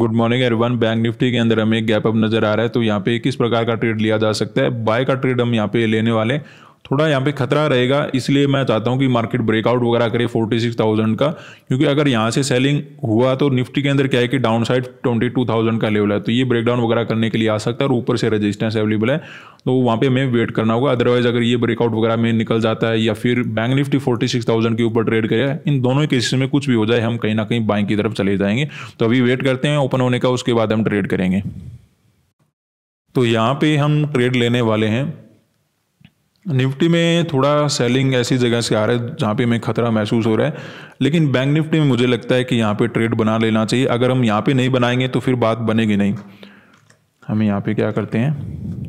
good morning everyone Bank Nifty के अंदर हमें एक गैप अप नजर आ रहा है तो यहाँ पे किस प्रकार का ट्रेड लिया जा सकता है बाय का ट्रेड हम यहाँ पे लेने वाले थोड़ा यहाँ पे खतरा रहेगा इसलिए मैं चाहता हूँ कि मार्केट ब्रेकआउट वगैरह करे फोर्टी सिक्स थाउजेंड का क्योंकि अगर यहाँ से सेलिंग हुआ तो निफ्टी के अंदर क्या है कि downside twenty two thousand का लेवल है तो ये ब्रेकडाउन वगैरह करने के लिए आ सकता है और ऊपर से रजिस्टेंस अवेलेबल है तो वहाँ पे हमें वेट करना होगा अदरवाइज अगर ये ब्रेकआउट वगैरह में निकल जाता है या फिर Bank Nifty forty six thousand के ऊपर ट्रेड करे इन दोनों केसेस में कुछ भी हो जाए हम कहीं ना कहीं बाइक की तरफ चले जाएंगे तो अभी वेट करते हैं ओपन होने का उसके बाद हम ट्रेड करेंगे तो यहाँ पे हम ट्रेड लेने वाले हैं निफ्टी में थोड़ा सेलिंग ऐसी जगह से आ रहा है जहाँ पे हमें खतरा महसूस हो रहा है लेकिन बैंक निफ्टी में मुझे लगता है कि यहाँ पे ट्रेड बना लेना चाहिए अगर हम यहाँ पे नहीं बनाएंगे तो फिर बात बनेगी नहीं हम यहाँ पे क्या करते हैं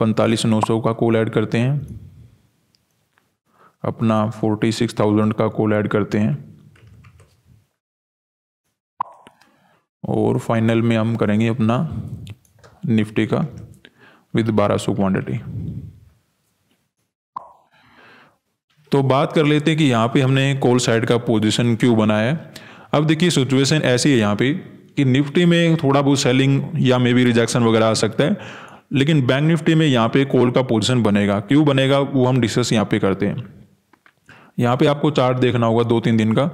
पैंतालीस नौ सौ का कोल ऐड करते हैं अपना फोर्टी सिक्स थाउजेंड का कोल ऐड करते हैं और फाइनल में हम करेंगे अपना निफ्टी का विद बारह सौ क्वान्टिटी तो बात कर लेते हैं कि यहाँ पे हमने कोल साइड का पोजीशन क्यों बनाया है अब देखिए सिचुएशन ऐसी है यहाँ पे कि निफ्टी में थोड़ा बहुत सेलिंग या मे बी रिजेक्शन वगैरह आ सकता है लेकिन बैंक निफ्टी में यहाँ पे कॉल का पोजीशन बनेगा क्यों बनेगा वो हम डिस्कस यहाँ पे करते हैं यहाँ पे आपको चार्ट देखना होगा दो तीन दिन का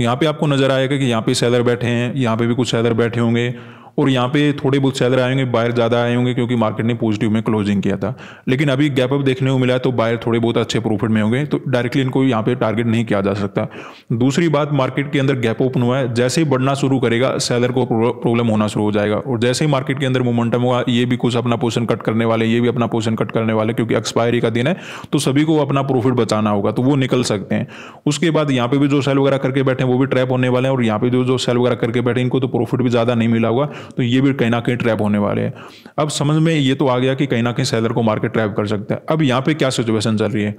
यहाँ पे आपको नज़र आएगा कि यहाँ पे सेलर बैठे हैं यहाँ पे भी कुछ सेलर बैठे होंगे और यहाँ पे थोड़े बहुत सेलर आए होंगे बायर ज़्यादा आए होंगे क्योंकि मार्केट ने पॉजिटिव में क्लोजिंग किया था लेकिन अभी गैप अप देखने को मिला तो बायर थोड़े बहुत अच्छे प्रॉफिट में होंगे तो डायरेक्टली इनको यहाँ पे टारगेट नहीं किया जा सकता दूसरी बात मार्केट के अंदर गैप ओपन हुआ है जैसे ही बढ़ना शुरू करेगा सेलर को प्रॉब्लम होना शुरू हो जाएगा और जैसे ही मार्केट के अंदर मोमेंटम होगा ये भी कुछ अपना पोर्सन कट करने वाले ये भी अपना पोर्सन कट करने वाले क्योंकि एक्सपायरी का दिन है तो सभी को अपना प्रॉफिट बचाना होगा तो वो निकल सकते हैं उसके बाद यहाँ पे भी जो सेल वगैरह करके बैठे हैं वो भी ट्रैप होने वाले हैं और यहाँ पे जो जो सेल वगैरह करके बैठे इनको तो प्रॉफिट भी ज़्यादा नहीं मिला होगा तो ये भी कहीं ना कहीं ट्रैप होने वाले हैं अब समझ में ये तो आ गया कि कहीं ना कहीं सेलर को मार्केट ट्रैप कर सकता है अब यहाँ पे क्या सिचुएशन चल रही है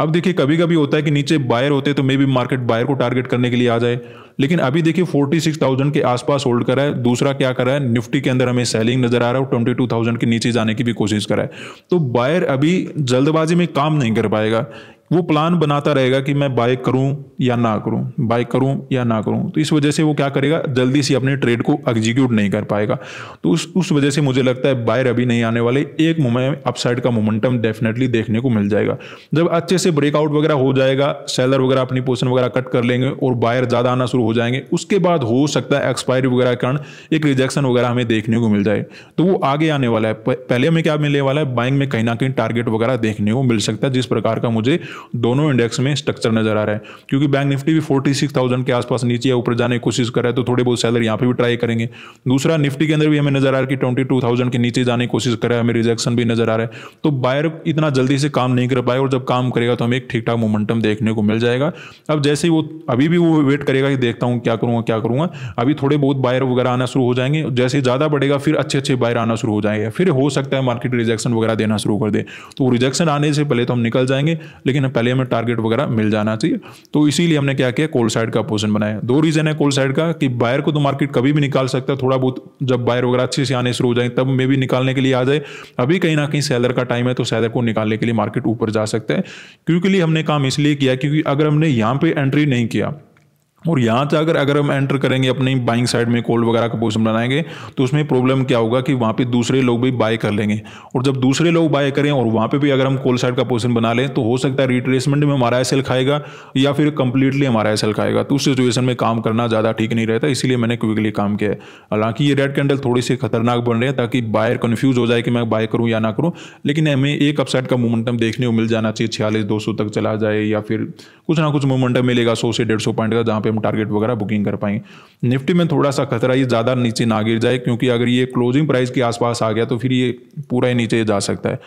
अब देखिए कभी कभी होता है कि नीचे बायर होते तो मे बी मार्केट बायर को टारगेट करने के लिए आ जाए लेकिन अभी देखिए 46,000 के आसपास होल्ड करा है दूसरा क्या करा है निफ्टी के अंदर हमें सेलिंग नजर आ रहा है और 22,000 के नीचे जाने की भी कोशिश करा है तो बायर अभी जल्दबाजी में काम नहीं कर पाएगा वो प्लान बनाता रहेगा कि मैं बाय करूं या ना करूं बाय करूं या ना करूं तो इस वजह से वो क्या करेगा जल्दी से अपने ट्रेड को एग्जीक्यूट नहीं कर पाएगा तो उस उस वजह से मुझे लगता है बायर अभी नहीं आने वाले एक मोमेंट अपसाइड का मोमेंटम डेफिनेटली देखने को मिल जाएगा जब अच्छे से ब्रेकआउट वगैरह हो जाएगा सेलर वगैरह अपनी पोजिशन वगैरह कट कर लेंगे और बायर ज़्यादा आना शुरू हो जाएंगे उसके बाद हो सकता है एक्सपायरी वगैरह कारण एक रिजेक्शन वगैरह हमें देखने को मिल जाए तो वो आगे आने वाला है पहले हमें क्या मिलने वाला है बाइंग में कहीं ना कहीं टारगेट वगैरह देखने को मिल सकता है जिस प्रकार का मुझे दोनों इंडेक्स में स्ट्रक्चर नजर आ रहा है क्योंकि बैंक निफ्टी भी फोर्टी सिक्स थाउजेंड के आसपास नीचे या ऊपर जाने की कोशिश कर रहा है तो थोड़े बहुत सैलरी यहाँ पे भी ट्राई करेंगे दूसरा निफ्टी के अंदर भी हमें नजर आ रहा है कि ट्वेंटी टू थाउजेंड के नीचे जाने की कोशिश कर रहा है हमें रिजेक्शन भी नजर आ रहा है तो बायर इतना जल्दी से काम नहीं कर पाए और जब काम करेगा तो हमें एक ठीक ठाक मोमेंटम देखने को मिल जाएगा अब जैसे ही वो अभी भी वो वेट करेगा कि देखता हूँ क्या करूँगा क्या करूँगा अभी थोड़े बहुत बायर वगैरह आना शुरू हो जाएंगे जैसे ज़्यादा बढ़ेगा फिर अच्छे अच्छे बायर आना शुरू हो जाएंगे फिर हो सकता है मार्केट रिजेक्शन वगैरह देना शुरू कर दे तो रिजेक्शन आने से पहले तो हम निकल जाएंगे लेकिन पहले हमें टारगेट वगैरह मिल जाना चाहिए तो इसी इसीलिए हमने क्या किया कोल साइड का पोजिशन बनाया दो रीजन है कोल साइड का कि बायर को तो मार्केट कभी भी निकाल सकता है थोड़ा बहुत जब बायर वगैरह अच्छे से आने शुरू हो जाए तब मे भी निकालने के लिए आ जाए अभी कहीं ना कहीं सेलर का टाइम है तो सेलर को निकालने के लिए मार्केट ऊपर जा सकता है क्योंकि लिए हमने काम इसलिए किया क्योंकि अगर हमने यहाँ पर एंट्री नहीं किया और यहाँ से अगर अगर हम एंटर करेंगे अपनी बाइंग साइड में कोल्ड वगैरह का पोजिशन बनाएंगे तो उसमें प्रॉब्लम क्या होगा कि वहाँ पे दूसरे लोग भी बाय कर लेंगे और जब दूसरे लोग बाय करें और वहाँ पे भी अगर हम कोल्ड साइड का पोजिशन बना लें तो हो सकता है रिट्रेसमेंट में हमारा एस खाएगा या फिर कंप्लीटली हमारा एस खाएगा तो उस सिचुएशन में काम करना ज़्यादा ठीक नहीं रहता इसीलिए मैंने क्विकली काम किया है हालांकि ये रेड कैंडल थोड़ी सी खतरनाक बन रहे हैं ताकि बायर कन्फ्यूज हो जाए कि मैं बाय करूँ या ना करूँ लेकिन हमें एक अपसाइड का मोमेंटम देखने को मिल जाना चाहिए छियालीस दो तक चला जाए या फिर कुछ ना कुछ मोमेंटम मिलेगा सौ से डेढ़ पॉइंट का जहाँ पे हम टारगेट वगैरह बुकिंग कर पाएंगे निफ्टी में थोड़ा सा खतरा ये ज़्यादा नीचे ना गिर जाए क्योंकि अगर ये क्लोजिंग प्राइस के आसपास आ गया तो फिर ये पूरा ही नीचे जा सकता है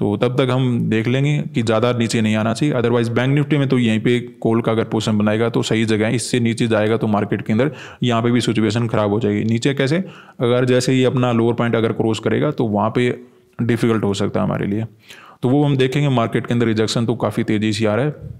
तो तब तक हम देख लेंगे कि ज़्यादा नीचे नहीं आना चाहिए अदरवाइज बैंक निफ्टी में तो यहीं पे कॉल का अगर पोर्शन बनाएगा तो सही जगह है इससे नीचे जाएगा तो मार्केट के अंदर यहाँ पे भी सिचुएशन खराब हो जाएगी नीचे कैसे अगर जैसे ही अपना लोअर पॉइंट अगर क्रॉस करेगा तो वहाँ पे डिफ़िकल्ट हो सकता है हमारे लिए तो वो हम देखेंगे मार्केट के अंदर रिजेक्शन तो काफ़ी तेज़ी से आ रहा है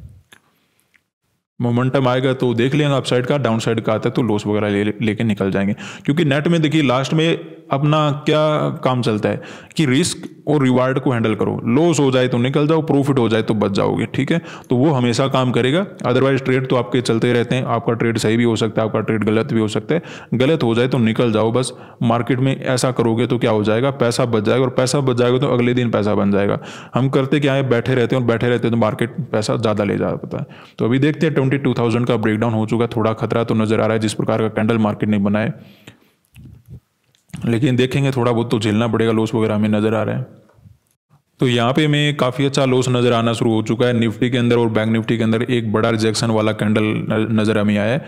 मोमेंटम आएगा तो देख लेंगे अप साइड का डाउन साइड का आता है तो लॉस वगैरह ले लेके निकल जाएंगे क्योंकि नेट में देखिए लास्ट में अपना क्या काम चलता है कि रिस्क और रिवार्ड को हैंडल करो लॉस हो जाए तो निकल जाओ प्रॉफिट हो जाए तो बच जाओगे ठीक है तो वो हमेशा काम करेगा अदरवाइज ट्रेड तो आपके चलते रहते हैं आपका ट्रेड सही भी हो सकता है आपका ट्रेड गलत भी हो सकता है गलत हो जाए तो निकल जाओ बस मार्केट में ऐसा करोगे तो क्या हो जाएगा पैसा बच जाएगा और पैसा बच जाएगा तो अगले दिन पैसा बन जाएगा हम करते क्या है बैठे रहते हैं और बैठे रहते हैं तो मार्केट पैसा ज़्यादा ले जाता है तो अभी देखते हैं सेवेंटी टू थाउजेंड का ब्रेकडाउन हो चुका थोड़ा खतरा तो नज़र आ रहा है जिस प्रकार का कैंडल मार्केट ने बनाए लेकिन देखेंगे थोड़ा बहुत तो झेलना पड़ेगा लॉस वगैरह हमें नज़र आ रहा है तो यहाँ पे हमें काफ़ी अच्छा लॉस नज़र आना शुरू हो चुका है निफ्टी के अंदर और बैंक निफ्टी के अंदर एक बड़ा रिजेक्शन वाला कैंडल नज़र हमें आया है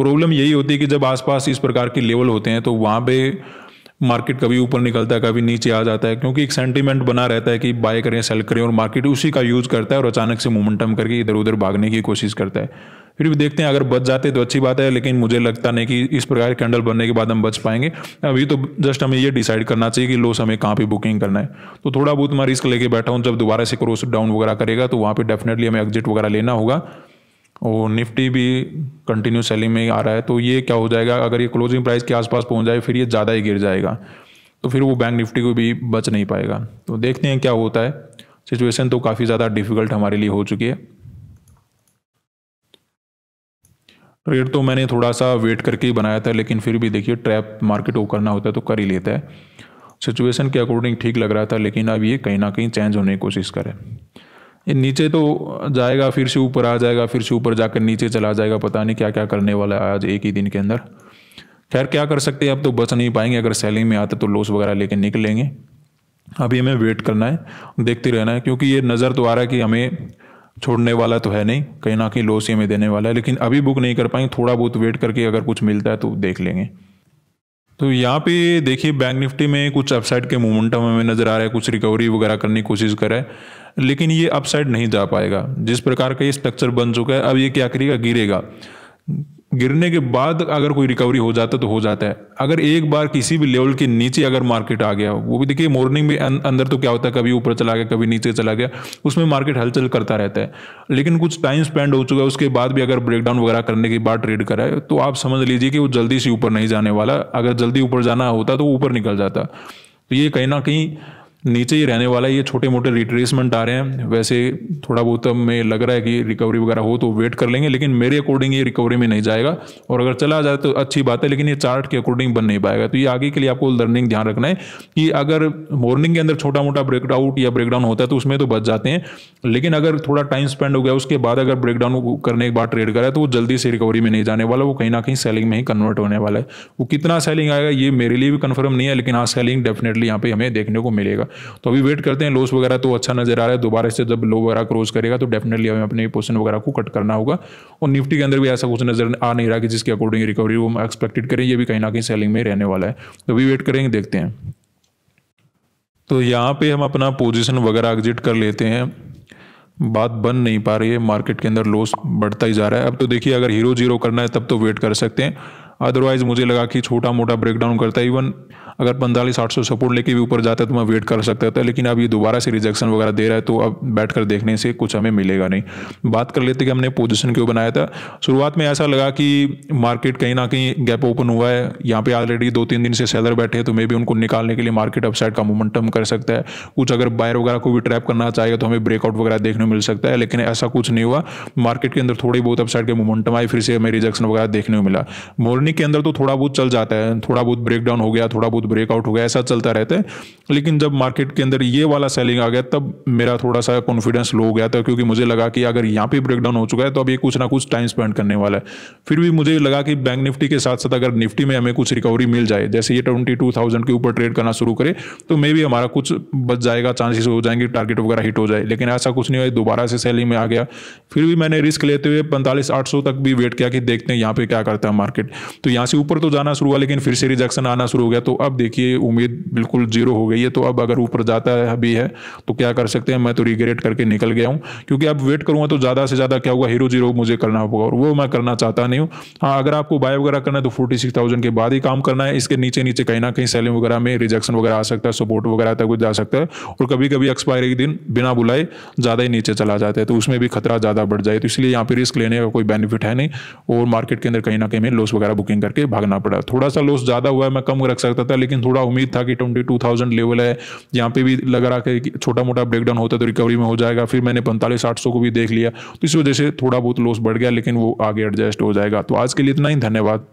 प्रॉब्लम यही होती है कि जब आसपास इस प्रकार के लेवल होते हैं तो वहाँ पे मार्केट कभी ऊपर निकलता है कभी नीचे आ जाता है क्योंकि एक सेंटिमेंट बना रहता है कि बाय करें सेल करें और मार्केट उसी का यूज़ करता है और अचानक से मोमेंटम करके इधर उधर भागने की कोशिश करता है फिर भी देखते हैं अगर बच जाते तो अच्छी बात है लेकिन मुझे लगता नहीं कि इस प्रकार कैंडल बनने के बाद हम बच पाएंगे अभी तो जस्ट हमें ये डिसाइड करना चाहिए कि लोस हमें कहाँ पे बुकिंग करना है तो थोड़ा बहुत मैं रिस्क लेके बैठा हूँ जब दोबारा से क्रोस डाउन वगैरह करेगा तो वहाँ पे डेफिनेटली हमें एग्जिट वगैरह लेना होगा और निफ्टी भी कंटिन्यू सेलिंग में आ रहा है तो ये क्या हो जाएगा अगर ये क्लोजिंग प्राइस के आसपास पहुंच जाए फिर ये ज़्यादा ही गिर जाएगा तो फिर वो बैंक निफ्टी को भी बच नहीं पाएगा तो देखते हैं क्या होता है सिचुएशन तो काफ़ी ज़्यादा डिफिकल्ट हमारे लिए हो चुकी है ट्रेड तो मैंने थोड़ा सा वेट करके ही बनाया था लेकिन फिर भी देखिए ट्रैप मार्केट वो करना होता है तो कर ही लेता है सिचुएशन के अकॉर्डिंग ठीक लग रहा था लेकिन अब ये कहीं ना कहीं चेंज होने की कोशिश करें ये नीचे तो जाएगा फिर से ऊपर आ जाएगा फिर से ऊपर जाकर नीचे चला जाएगा पता नहीं क्या क्या करने वाला है आज एक ही दिन के अंदर खैर क्या कर सकते हैं अब तो बच नहीं पाएंगे अगर सेलिंग में आते तो लॉस वगैरह लेके निकलेंगे अभी हमें वेट करना है देखते रहना है क्योंकि ये नज़र तो आ रहा है कि हमें छोड़ने वाला तो है नहीं कहीं ना कहीं लॉस ही हमें देने वाला है लेकिन अभी बुक नहीं कर पाएंगे थोड़ा बहुत वेट करके अगर कुछ मिलता है तो देख लेंगे तो यहाँ पे देखिए बैंक निफ्टी में कुछ अपसाइड के मोमेंटम हमें नज़र आ रहा है कुछ रिकवरी वगैरह करने की कोशिश कर रहा है लेकिन ये अपसाइड नहीं जा पाएगा जिस प्रकार का ये स्ट्रक्चर बन चुका है अब ये क्या करेगा गिरेगा गिरने के बाद अगर कोई रिकवरी हो जाता तो हो जाता है अगर एक बार किसी भी लेवल के नीचे अगर मार्केट आ गया वो भी देखिए मॉर्निंग में अं-, अंदर तो क्या होता है कभी ऊपर चला गया कभी नीचे चला गया उसमें मार्केट हलचल करता रहता है लेकिन कुछ टाइम स्पेंड हो चुका है उसके बाद भी अगर ब्रेकडाउन वगैरह करने के बाद ट्रेड करा है तो आप समझ लीजिए कि वो जल्दी से ऊपर नहीं जाने वाला अगर जल्दी ऊपर जाना होता तो ऊपर निकल जाता तो ये कहीं ना कहीं नीचे ही रहने वाला है ये छोटे मोटे रिट्रेसमेंट आ रहे हैं वैसे थोड़ा बहुत हमें लग रहा है कि रिकवरी वगैरह हो तो वेट कर लेंगे लेकिन मेरे अकॉर्डिंग ये रिकवरी में नहीं जाएगा और अगर चला जाए तो अच्छी बात है लेकिन ये चार्ट के अकॉर्डिंग बन नहीं पाएगा तो ये आगे के लिए आपको लर्निंग ध्यान रखना है कि अगर मॉर्निंग के अंदर छोटा मोटा ब्रेकआउट या ब्रेकडाउन होता है तो उसमें तो बच जाते हैं लेकिन अगर थोड़ा टाइम स्पेंड हो गया उसके बाद अगर ब्रेकडाउन करने के बाद ट्रेड करा तो वो जल्दी से रिकवरी में नहीं जाने वाला वो कहीं ना कहीं सेलिंग में ही कन्वर्ट होने वाला है वो कितना सेलिंग आएगा ये मेरे लिए भी कन्फर्म नहीं है लेकिन हाँ सेलिंग डेफिनेटली यहाँ पे हमें देखने को मिलेगा तो अभी वेट करते हैं लोस वगैरह तो अच्छा नजर आ रहा है दोबारा से जब लो वगैरह क्रॉस करेगा तो डेफिनेटली हमें अपने पोर्सन वगैरह को कट करना होगा और निफ्टी के अंदर भी ऐसा कुछ नजर आ नहीं रहा कि जिसके अकॉर्डिंग रिकवरी वो एक्सपेक्टेड करें ये भी कहीं ना कहीं सेलिंग में रहने वाला है तो अभी वेट करेंगे देखते हैं तो यहाँ पे हम अपना पोजिशन वगैरह एग्जिट कर लेते हैं बात बन नहीं पा रही है मार्केट के अंदर लॉस बढ़ता ही जा रहा है अब तो देखिए अगर हीरो जीरो करना है तब तो वेट कर सकते हैं अदरवाइज़ मुझे लगा कि छोटा मोटा ब्रेकडाउन करता है इवन अगर पैंतालीस आठ सौ सपोर्ट लेके भी ऊपर जाता है तो मैं वेट कर सकता था लेकिन अब ये दोबारा से रिजेक्शन वगैरह दे रहा है तो अब बैठ कर देखने से कुछ हमें मिलेगा नहीं बात कर लेते कि हमने पोजिशन क्यों बनाया था शुरुआत में ऐसा लगा कि मार्केट कहीं ना कहीं गैप ओपन हुआ है यहाँ पे ऑलरेडी दो तीन दिन से सेलर बैठे हैं तो मे भी उनको निकालने के लिए मार्केट अपसाइड का मोमेंटम कर सकता है कुछ अगर बायर वगैरह को भी ट्रैप करना चाहिए तो हमें ब्रेकआउट वगैरह देखने मिल सकता है लेकिन ऐसा कुछ नहीं हुआ मार्केट के अंदर थोड़ी बहुत अपसाइड के मोमेंटम आई फिर से हमें रिजेक्शन वगैरह देखने को मिला मॉर्निंग कंपनी के अंदर तो थोड़ा बहुत चल जाता है थोड़ा बहुत ब्रेक डाउन हो गया थोड़ा बहुत ब्रेकआउट हो गया ऐसा चलता रहता है लेकिन जब मार्केट के अंदर ये वाला सेलिंग आ गया तब मेरा थोड़ा सा कॉन्फिडेंस लो हो गया था क्योंकि मुझे लगा कि अगर यहाँ पे ब्रेकडाउन हो चुका है तो अब ये कुछ ना कुछ टाइम स्पेंड करने वाला है फिर भी मुझे लगा कि बैंक निफ्टी के साथ साथ अगर निफ्टी में हमें कुछ रिकवरी मिल जाए जैसे ये ट्वेंटी टू थाउजेंड के ऊपर ट्रेड करना शुरू करे तो मे भी हमारा कुछ बच जाएगा चांसेस हो जाएंगे टारगेट वगैरह हिट हो जाए लेकिन ऐसा कुछ नहीं हुआ दोबारा से सेलिंग में आ गया फिर भी मैंने रिस्क लेते हुए पैंतालीस आठ तक भी वेट किया कि देखते हैं यहाँ पे क्या करता है मार्केट तो यहाँ से ऊपर तो जाना शुरू हुआ लेकिन फिर से रिजेक्शन आना शुरू हो गया तो अब देखिए उम्मीद बिल्कुल जीरो हो गई है तो अब अगर ऊपर जाता है अभी है तो क्या कर सकते हैं मैं तो रिग्रेट करके निकल गया हूँ क्योंकि अब वेट करूँगा तो ज़्यादा से ज़्यादा क्या होगा हीरो जीरो मुझे करना होगा और वो मैं करना चाहता नहीं हूँ हाँ अगर आपको बाय वगैरह करना है तो फोर्टी सिक्स थाउजेंड के बाद ही काम करना है इसके नीचे नीचे कहीं ना कहीं सेलिंग वगैरह में रिजेक्शन वगैरह आ सकता है सपोर्ट वगैरह तक जा सकता है और कभी कभी एक्सपायरी के दिन बिना बुलाए ज़्यादा ही नीचे चला जाता है तो उसमें भी खतरा ज़्यादा बढ़ जाए तो इसलिए यहाँ पर रिस्क लेने का कोई बेनिफिट है नहीं और मार्केट के अंदर कहीं ना कहीं लॉस वगैरह बुकिंग करके भागना पड़ा थोड़ा सा लॉस ज़्यादा हुआ है मैं कम रख सकता था लेकिन थोड़ा उम्मीद था कि ट्वेंटी टू थाउजेंड लेवल है यहाँ पे भी लग रहा है कि छोटा मोटा ब्रेकडाउन होता तो रिकवरी में हो जाएगा फिर मैंने पैंतालीस आठ सौ को भी देख लिया तो इस वजह से थोड़ा बहुत लॉस बढ़ गया लेकिन वो आगे एडजस्ट हो जाएगा तो आज के लिए इतना ही धन्यवाद